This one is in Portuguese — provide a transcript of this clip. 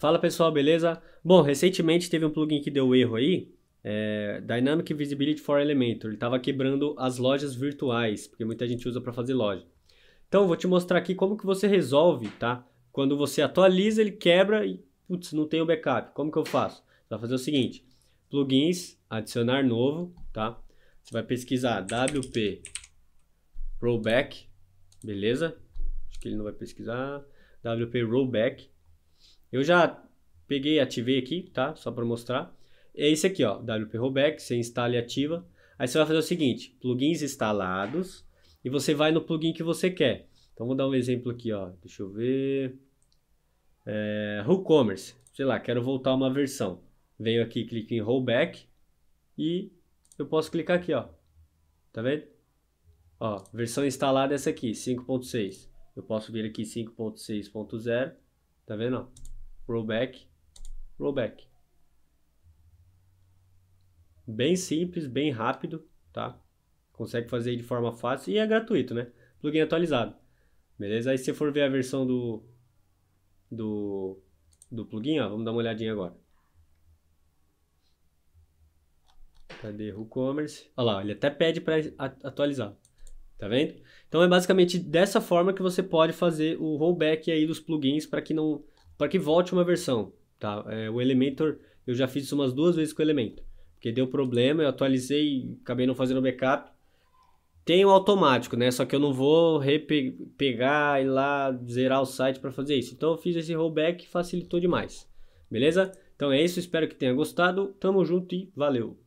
Fala pessoal, beleza? Bom, recentemente teve um plugin que deu erro aí, é, Dynamic Visibility for Elementor. Ele estava quebrando as lojas virtuais, porque muita gente usa para fazer loja. Então, vou te mostrar aqui como que você resolve, tá? Quando você atualiza, ele quebra e, putz, não tem o backup. Como que eu faço? Você vai fazer o seguinte, plugins, adicionar novo, tá? Você vai pesquisar WP Rollback, beleza? Acho que ele não vai pesquisar. WP Rollback. Eu já peguei ativei aqui, tá? Só para mostrar. É esse aqui, ó, WP Rollback, você instala e ativa. Aí você vai fazer o seguinte, plugins instalados, e você vai no plugin que você quer. Então vou dar um exemplo aqui, ó. Deixa eu ver. É, WooCommerce. Sei lá, quero voltar uma versão. Venho aqui, clico em rollback e eu posso clicar aqui, ó. Tá vendo? Ó, versão instalada é essa aqui, 5.6. Eu posso vir aqui 5.6.0. Tá vendo? Ó? rollback, rollback. Bem simples, bem rápido, tá? Consegue fazer de forma fácil e é gratuito, né? Plugin atualizado. Beleza? Aí se você for ver a versão do, do, do plugin, ó, vamos dar uma olhadinha agora. Cadê o WooCommerce? Olha lá, ele até pede para atualizar. Tá vendo? Então é basicamente dessa forma que você pode fazer o rollback aí dos plugins para que não para que volte uma versão, tá? É, o Elementor, eu já fiz isso umas duas vezes com o Elementor, porque deu problema, eu atualizei, acabei não fazendo backup. Tem o automático, né? Só que eu não vou pegar e lá zerar o site para fazer isso. Então eu fiz esse rollback, facilitou demais. Beleza? Então é isso, espero que tenha gostado. Tamo junto e valeu.